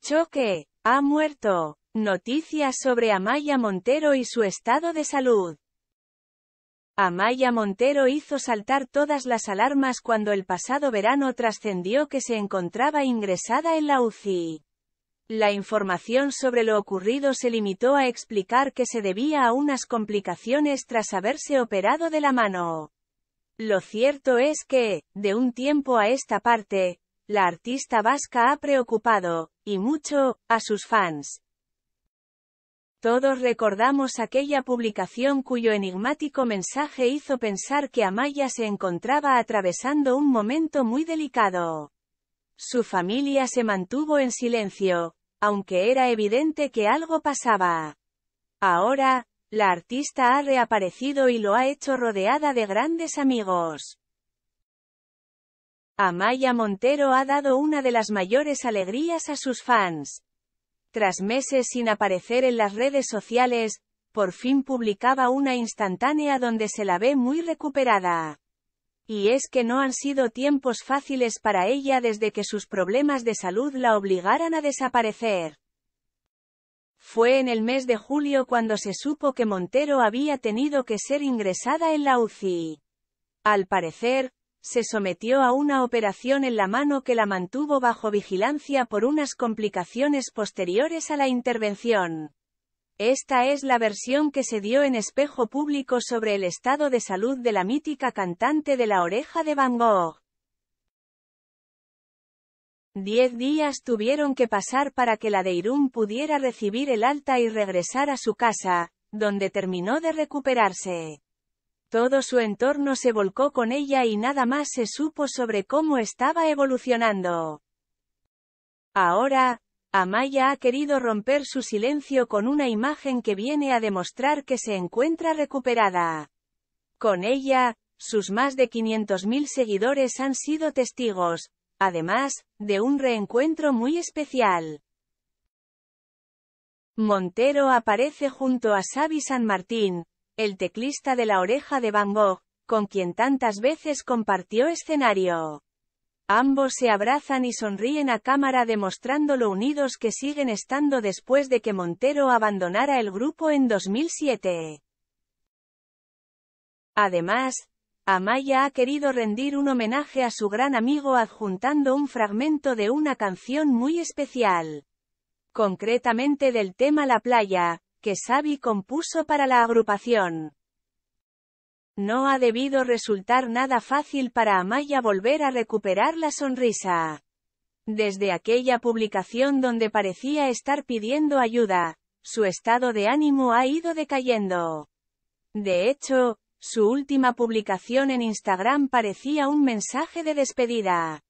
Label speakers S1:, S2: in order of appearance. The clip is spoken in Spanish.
S1: Choque. Ha muerto. Noticias sobre Amaya Montero y su estado de salud. Amaya Montero hizo saltar todas las alarmas cuando el pasado verano trascendió que se encontraba ingresada en la UCI. La información sobre lo ocurrido se limitó a explicar que se debía a unas complicaciones tras haberse operado de la mano. Lo cierto es que, de un tiempo a esta parte, la artista vasca ha preocupado, y mucho, a sus fans. Todos recordamos aquella publicación cuyo enigmático mensaje hizo pensar que Amaya se encontraba atravesando un momento muy delicado. Su familia se mantuvo en silencio, aunque era evidente que algo pasaba. Ahora, la artista ha reaparecido y lo ha hecho rodeada de grandes amigos. Amaya Montero ha dado una de las mayores alegrías a sus fans. Tras meses sin aparecer en las redes sociales, por fin publicaba una instantánea donde se la ve muy recuperada. Y es que no han sido tiempos fáciles para ella desde que sus problemas de salud la obligaran a desaparecer. Fue en el mes de julio cuando se supo que Montero había tenido que ser ingresada en la UCI. Al parecer, se sometió a una operación en la mano que la mantuvo bajo vigilancia por unas complicaciones posteriores a la intervención. Esta es la versión que se dio en espejo público sobre el estado de salud de la mítica cantante de la oreja de Van Gogh. Diez días tuvieron que pasar para que la de Irún pudiera recibir el alta y regresar a su casa, donde terminó de recuperarse. Todo su entorno se volcó con ella y nada más se supo sobre cómo estaba evolucionando. Ahora, Amaya ha querido romper su silencio con una imagen que viene a demostrar que se encuentra recuperada. Con ella, sus más de 500.000 seguidores han sido testigos, además, de un reencuentro muy especial. Montero aparece junto a Xavi San Martín, el teclista de la oreja de Van Gogh, con quien tantas veces compartió escenario. Ambos se abrazan y sonríen a cámara demostrando lo unidos que siguen estando después de que Montero abandonara el grupo en 2007. Además, Amaya ha querido rendir un homenaje a su gran amigo adjuntando un fragmento de una canción muy especial. Concretamente del tema La playa, que Xavi compuso para la agrupación. No ha debido resultar nada fácil para Amaya volver a recuperar la sonrisa. Desde aquella publicación donde parecía estar pidiendo ayuda, su estado de ánimo ha ido decayendo. De hecho, su última publicación en Instagram parecía un mensaje de despedida.